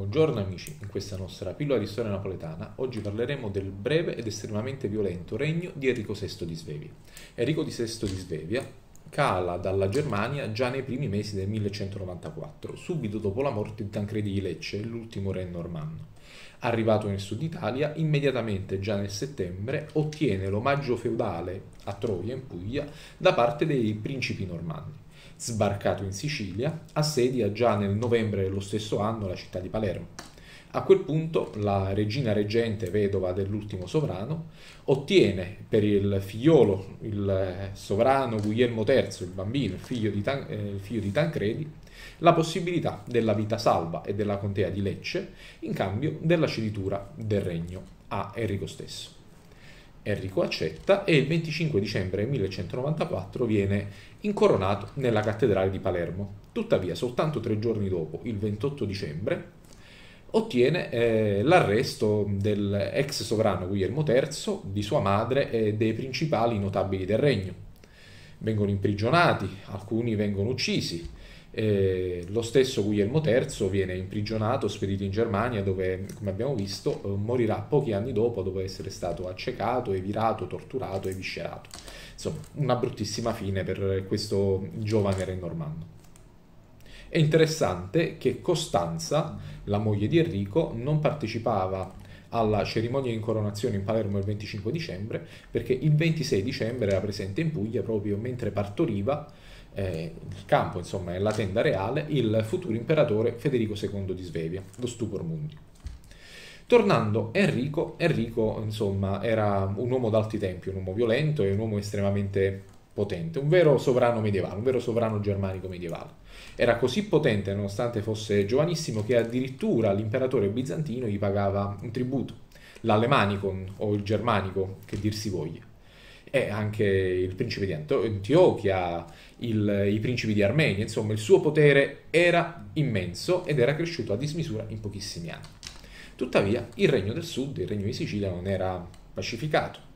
Buongiorno amici, in questa nostra pillola di storia napoletana oggi parleremo del breve ed estremamente violento regno di Enrico VI di Svevia. Enrico VI di Svevia cala dalla Germania già nei primi mesi del 1194, subito dopo la morte di Tancredi di Lecce, l'ultimo re normanno. Arrivato nel sud Italia, immediatamente già nel settembre ottiene l'omaggio feudale a Troia in Puglia da parte dei principi normanni. Sbarcato in Sicilia, assedia già nel novembre dello stesso anno la città di Palermo. A quel punto la regina reggente, vedova dell'ultimo sovrano, ottiene per il figliolo, il eh, sovrano Guglielmo III, il bambino, il figlio di, Tan- eh, figlio di Tancredi, la possibilità della vita salva e della contea di Lecce in cambio della ceditura del regno a Enrico stesso. Enrico accetta e il 25 dicembre 1194 viene incoronato nella cattedrale di Palermo. Tuttavia, soltanto tre giorni dopo, il 28 dicembre, ottiene eh, l'arresto dell'ex sovrano Guglielmo III, di sua madre e dei principali notabili del regno. Vengono imprigionati, alcuni vengono uccisi, eh, lo stesso Guglielmo III viene imprigionato, spedito in Germania dove, come abbiamo visto, eh, morirà pochi anni dopo, dopo essere stato accecato, evirato, torturato e viscerato. Insomma, una bruttissima fine per questo giovane re normanno. È interessante che Costanza, la moglie di Enrico, non partecipava alla cerimonia di incoronazione in Palermo il 25 dicembre perché il 26 dicembre era presente in Puglia proprio mentre partoriva eh, il campo, insomma, è la tenda reale, il futuro imperatore Federico II di Svevia, lo Stupor Mundi. Tornando Enrico, Enrico insomma, era un uomo d'alti tempi, un uomo violento e un uomo estremamente potente, un vero sovrano medievale, un vero sovrano germanico medievale. Era così potente nonostante fosse giovanissimo che addirittura l'imperatore bizantino gli pagava un tributo, l'alemanicon o il germanico, che dir si voglia e anche il principe di Antiochia, il, i principi di Armenia, insomma il suo potere era immenso ed era cresciuto a dismisura in pochissimi anni. Tuttavia il regno del sud, il regno di Sicilia, non era pacificato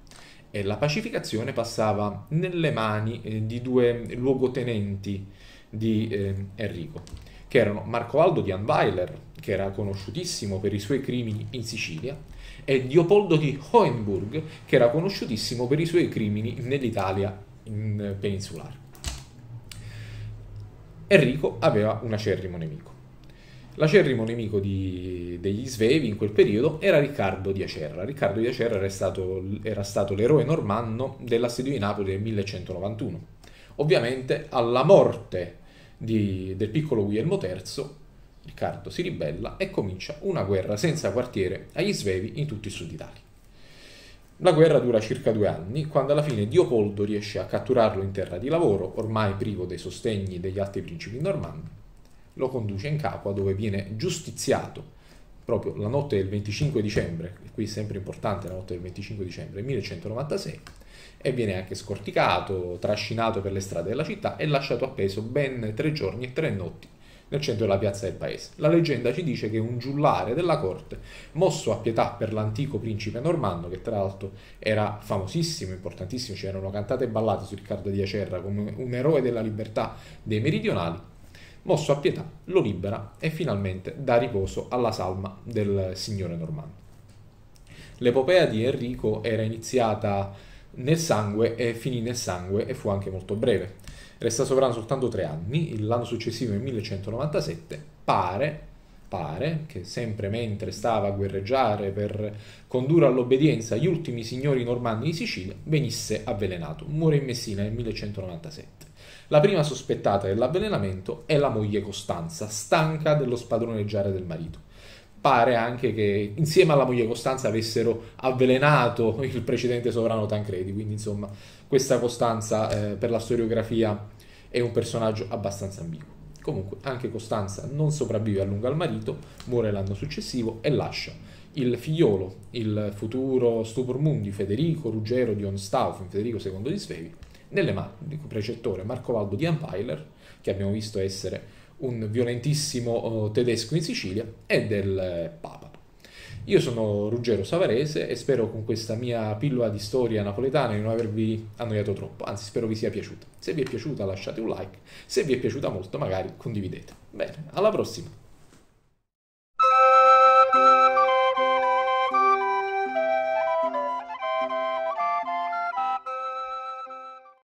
e la pacificazione passava nelle mani eh, di due luogotenenti di eh, Enrico che erano Marco Aldo di Anweiler, che era conosciutissimo per i suoi crimini in Sicilia, e Leopoldo di Hohenburg, che era conosciutissimo per i suoi crimini nell'Italia peninsulare. Enrico aveva un acerrimo nemico. L'acerrimo nemico di, degli svevi in quel periodo era Riccardo di Acerra. Riccardo di Acerra era stato, era stato l'eroe normanno dell'assedio di Napoli nel 1191. Ovviamente alla morte di, del piccolo Guglielmo III, Riccardo si ribella e comincia una guerra senza quartiere agli svevi in tutto il sud Italia. La guerra dura circa due anni, quando alla fine Diopoldo riesce a catturarlo in terra di lavoro, ormai privo dei sostegni degli altri principi normanni, lo conduce in Capua dove viene giustiziato proprio la notte del 25 dicembre, e qui è sempre importante la notte del 25 dicembre 1196, e viene anche scorticato, trascinato per le strade della città e lasciato appeso ben tre giorni e tre notti nel centro della piazza del paese. La leggenda ci dice che un giullare della corte, mosso a pietà per l'antico principe normanno, che tra l'altro era famosissimo, importantissimo, c'erano cantate e ballate su Riccardo di Acerra come un eroe della libertà dei meridionali, mosso a pietà, lo libera e finalmente dà riposo alla salma del signore normanno. L'epopea di Enrico era iniziata nel sangue e finì nel sangue e fu anche molto breve. Resta sovrano soltanto tre anni, l'anno successivo, nel 1197, pare che sempre mentre stava a guerreggiare per condurre all'obbedienza gli ultimi signori normanni di Sicilia, venisse avvelenato. Muore in Messina nel 1197. La prima sospettata dell'avvelenamento è la moglie Costanza, stanca dello spadroneggiare del marito. Pare anche che insieme alla moglie Costanza avessero avvelenato il precedente sovrano Tancredi, quindi insomma questa Costanza eh, per la storiografia è un personaggio abbastanza ambiguo. Comunque anche Costanza non sopravvive a lungo al marito, muore l'anno successivo e lascia il figliolo, il futuro Stupor Mundi, Federico Ruggero di Onstaufen, Federico II di Svevi, nelle mani del un precettore Marcovaldo di Ampiler, che abbiamo visto essere un violentissimo eh, tedesco in Sicilia, e del eh, Papa. Io sono Ruggero Savarese e spero con questa mia pillola di storia napoletana di non avervi annoiato troppo, anzi spero vi sia piaciuta. Se vi è piaciuta lasciate un like, se vi è piaciuta molto magari condividete. Bene, alla prossima!